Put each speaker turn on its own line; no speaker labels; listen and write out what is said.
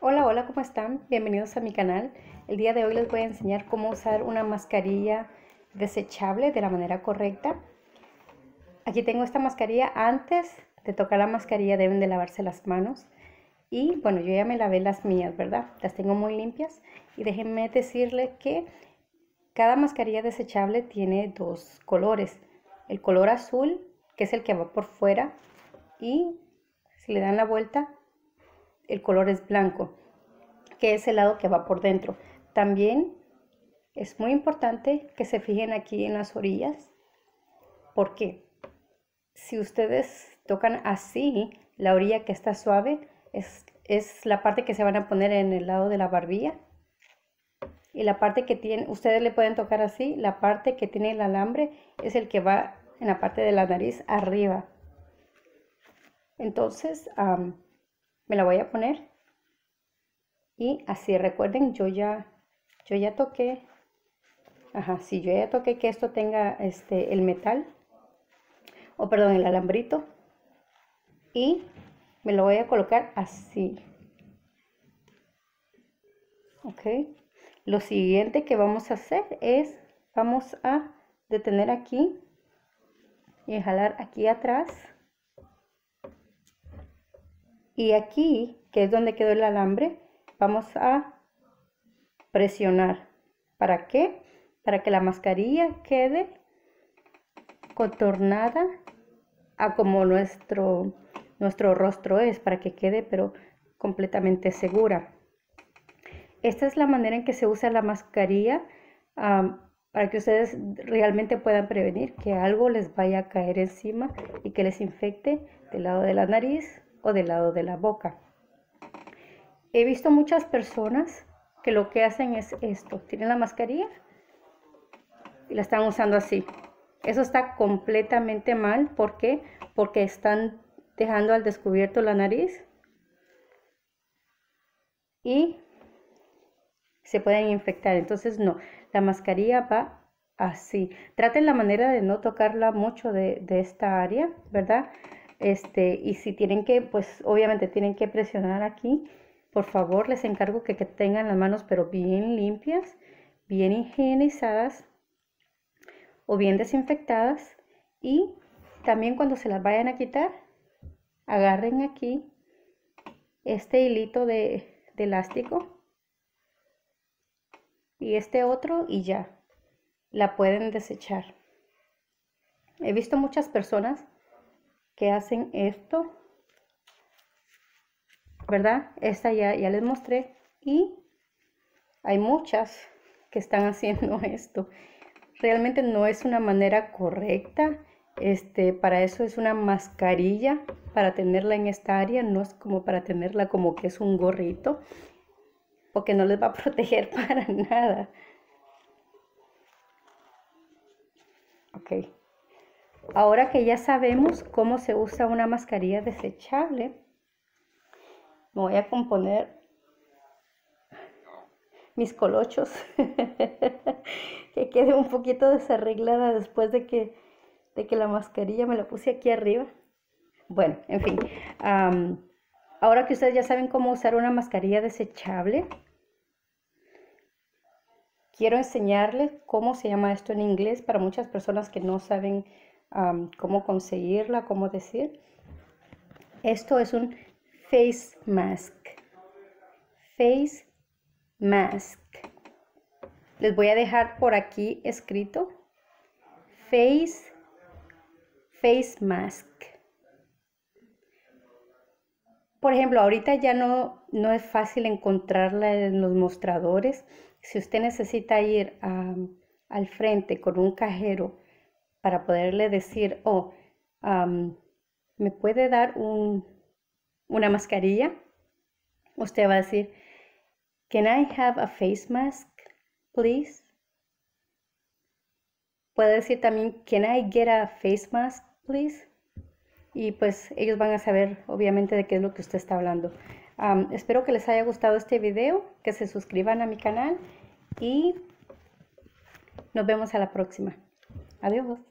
Hola, hola, ¿cómo están? Bienvenidos a mi canal. El día de hoy les voy a enseñar cómo usar una mascarilla desechable de la manera correcta. Aquí tengo esta mascarilla. Antes de tocar la mascarilla deben de lavarse las manos. Y bueno, yo ya me lavé las mías, ¿verdad? Las tengo muy limpias. Y déjenme decirles que cada mascarilla desechable tiene dos colores. El color azul, que es el que va por fuera. Y si le dan la vuelta, el color es blanco, que es el lado que va por dentro. También es muy importante que se fijen aquí en las orillas, porque si ustedes tocan así, la orilla que está suave es, es la parte que se van a poner en el lado de la barbilla. Y la parte que tiene ustedes le pueden tocar así, la parte que tiene el alambre es el que va en la parte de la nariz arriba. Entonces, me la voy a poner y así recuerden yo ya yo ya toqué ajá si yo ya toqué que esto tenga este el metal o perdón el alambrito y me lo voy a colocar así lo siguiente que vamos a hacer es vamos a detener aquí y jalar aquí atrás y aquí, que es donde quedó el alambre, vamos a presionar. ¿Para qué? Para que la mascarilla quede contornada a como nuestro, nuestro rostro es, para que quede pero completamente segura. Esta es la manera en que se usa la mascarilla para que ustedes realmente puedan prevenir que algo les vaya a caer encima y que les infecte del lado de la nariz, o del lado de la boca. He visto muchas personas que lo que hacen es esto, tienen la mascarilla y la están usando así. Eso está completamente mal, ¿por qué? Porque están dejando al descubierto la nariz y se pueden infectar. Entonces no, la mascarilla va así. Traten la manera de no tocarla mucho de, de esta área, ¿verdad? Este, y si tienen que, pues obviamente tienen que presionar aquí, por favor les encargo que, tengan las manos pero bien limpias, bien higienizadas o bien desinfectadas y también cuando se las vayan a quitar, agarren aquí este hilito de, de elástico y este otro y ya, la pueden desechar. He visto muchas personas que hacen esto, ¿verdad? Esta ya, ya les mostré y hay muchas que están haciendo esto. Realmente no es una manera correcta. Este, para eso es una mascarilla, para tenerla en esta área, no es como para tenerla como que es un gorrito, porque no les va a proteger para nada. Ok. Ahora que ya sabemos cómo se usa una mascarilla desechable, me voy a componer mis colochos, que quede un poquito desarreglada después de que, que la mascarilla me la puse aquí arriba. Bueno, en fin, ahora que ustedes ya saben cómo usar una mascarilla desechable, quiero enseñarles cómo se llama esto en inglés para muchas personas que no saben cómo conseguirla, cómo decir. Esto es un face mask. Face mask. Les voy a dejar por aquí escrito face face mask. Por ejemplo, ahorita ya no, es fácil encontrarla en los mostradores. Si usted necesita ir al frente con un cajero para poderle decir, oh, ¿me puede dar un, una mascarilla? Usted va a decir, Can I have a face mask, please? Puede decir también, Can I get a face mask, please? Y pues ellos van a saber, obviamente, de qué es lo que usted está hablando. espero que les haya gustado este video, que se suscriban a mi canal y nos vemos a la próxima. Adiós.